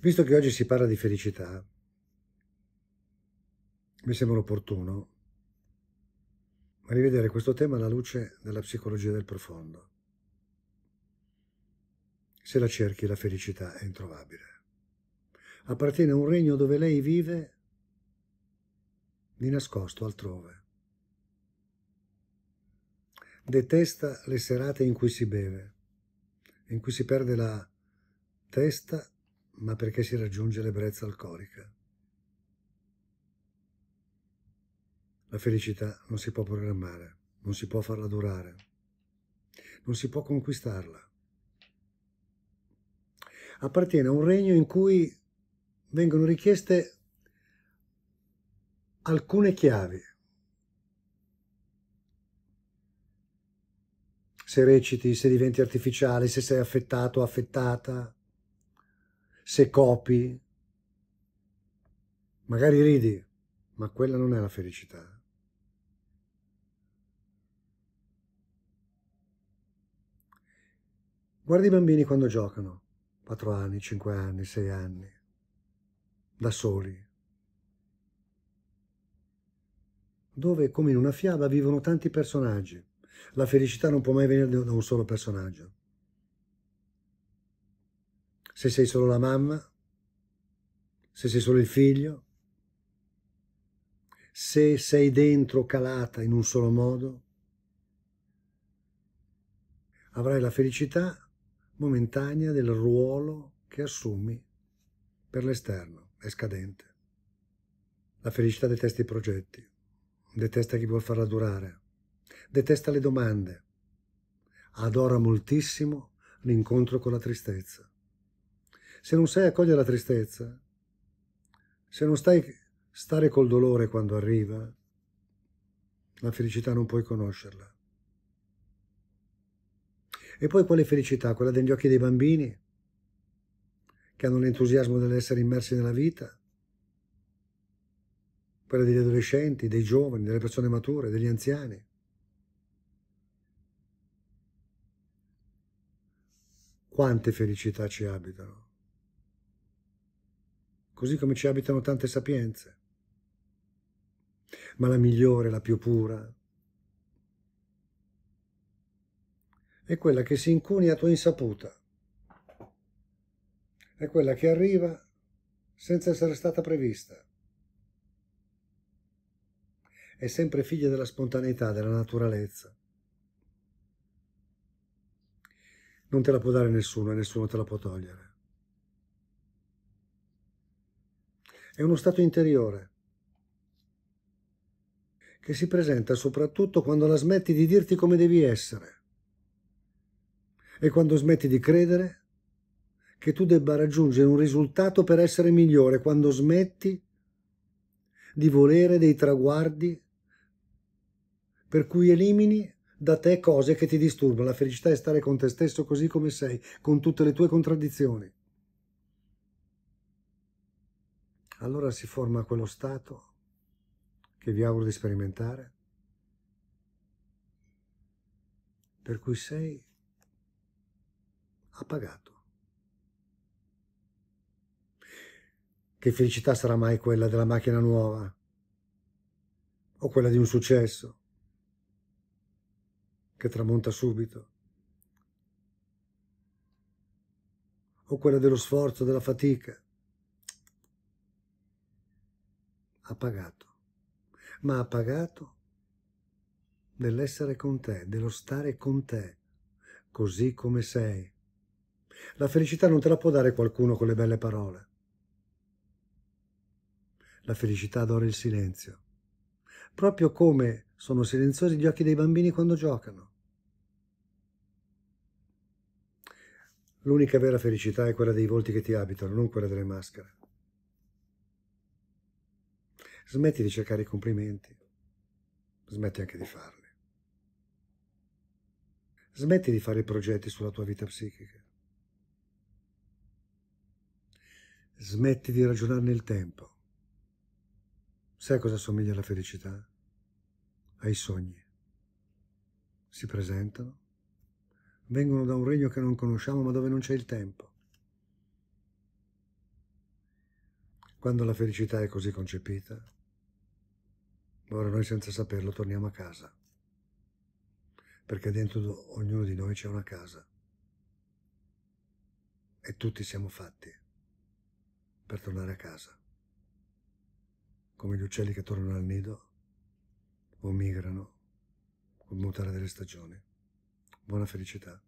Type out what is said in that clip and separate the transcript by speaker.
Speaker 1: Visto che oggi si parla di felicità, mi sembra opportuno rivedere questo tema alla luce della psicologia del profondo. Se la cerchi, la felicità è introvabile. Appartiene a un regno dove lei vive di nascosto altrove. Detesta le serate in cui si beve, in cui si perde la testa ma perché si raggiunge l'ebbrezza alcolica. La felicità non si può programmare, non si può farla durare, non si può conquistarla. Appartiene a un regno in cui vengono richieste alcune chiavi. Se reciti, se diventi artificiale, se sei affettato o affettata, se copi, magari ridi, ma quella non è la felicità. Guarda i bambini quando giocano, 4 anni, 5 anni, 6 anni, da soli. Dove, come in una fiaba, vivono tanti personaggi. La felicità non può mai venire da un solo personaggio se sei solo la mamma, se sei solo il figlio, se sei dentro calata in un solo modo, avrai la felicità momentanea del ruolo che assumi per l'esterno, è scadente. La felicità detesta i progetti, detesta chi vuol farla durare, detesta le domande, adora moltissimo l'incontro con la tristezza se non sai accogliere la tristezza, se non stai stare col dolore quando arriva, la felicità non puoi conoscerla. E poi quale felicità? Quella degli occhi dei bambini, che hanno l'entusiasmo dell'essere immersi nella vita, quella degli adolescenti, dei giovani, delle persone mature, degli anziani. Quante felicità ci abitano? così come ci abitano tante sapienze. Ma la migliore, la più pura, è quella che si incuni a tua insaputa, è quella che arriva senza essere stata prevista. È sempre figlia della spontaneità, della naturalezza. Non te la può dare nessuno e nessuno te la può togliere. è uno stato interiore che si presenta soprattutto quando la smetti di dirti come devi essere e quando smetti di credere che tu debba raggiungere un risultato per essere migliore, quando smetti di volere dei traguardi per cui elimini da te cose che ti disturbano. La felicità è stare con te stesso così come sei, con tutte le tue contraddizioni. allora si forma quello stato che vi auguro di sperimentare, per cui sei appagato. Che felicità sarà mai quella della macchina nuova o quella di un successo che tramonta subito o quella dello sforzo, della fatica? ha pagato, ma ha pagato dell'essere con te, dello stare con te, così come sei. La felicità non te la può dare qualcuno con le belle parole. La felicità adora il silenzio, proprio come sono silenziosi gli occhi dei bambini quando giocano. L'unica vera felicità è quella dei volti che ti abitano, non quella delle maschere. Smetti di cercare i complimenti. Smetti anche di farli. Smetti di fare progetti sulla tua vita psichica. Smetti di ragionare nel tempo. Sai cosa somiglia alla felicità? Ai sogni. Si presentano, vengono da un regno che non conosciamo ma dove non c'è il tempo. Quando la felicità è così concepita, Ora noi senza saperlo torniamo a casa, perché dentro ognuno di noi c'è una casa e tutti siamo fatti per tornare a casa, come gli uccelli che tornano al nido o migrano col mutare delle stagioni. Buona felicità.